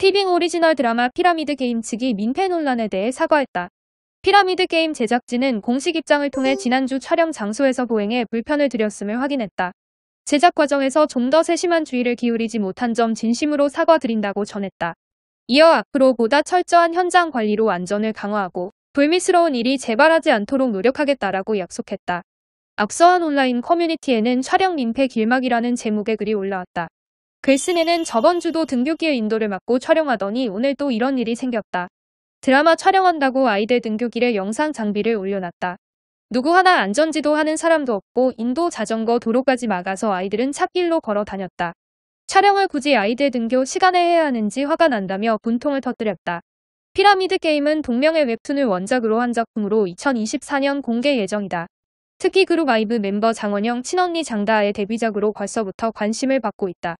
티빙 오리지널 드라마 피라미드 게임 측이 민폐 논란에 대해 사과했다. 피라미드 게임 제작진은 공식 입장을 통해 지난주 촬영 장소에서 보행해 불편을 드렸음을 확인했다. 제작 과정에서 좀 더 세심한 주의를 기울이지 못한 점 진심으로 사과드린다고 전했다. 이어 앞으로 보다 철저한 현장 관리로 안전을 강화하고 불미스러운 일이 재발하지 않도록 노력하겠다라고 약속했다. 앞서한 온라인 커뮤니티에는 촬영 민폐 길막이라는 제목의 글이 올라왔다. 글쓴이는 저번 주도 등교길 기 인도를 막고 촬영하더니 오늘 또 이런 일이 생겼다. 드라마 촬영한다고 아이들 등교길에 영상 장비를 올려놨다. 누구 하나 안전지도 하는 사람도 없고 인도 자전거 도로까지 막아서 아이들은 찻길로 걸어 다녔다. 촬영을 굳이 아이들 등교 시간에 해야 하는지 화가 난다며 분통을 터뜨렸다. 피라미드 게임은 동명의 웹툰을 원작으로 한 작품으로 2024년 공개 예정이다. 특히 그룹 아이브 멤버 장원영 친언니 장다의 아 데뷔작으로 벌써부터 관심을 받고 있다.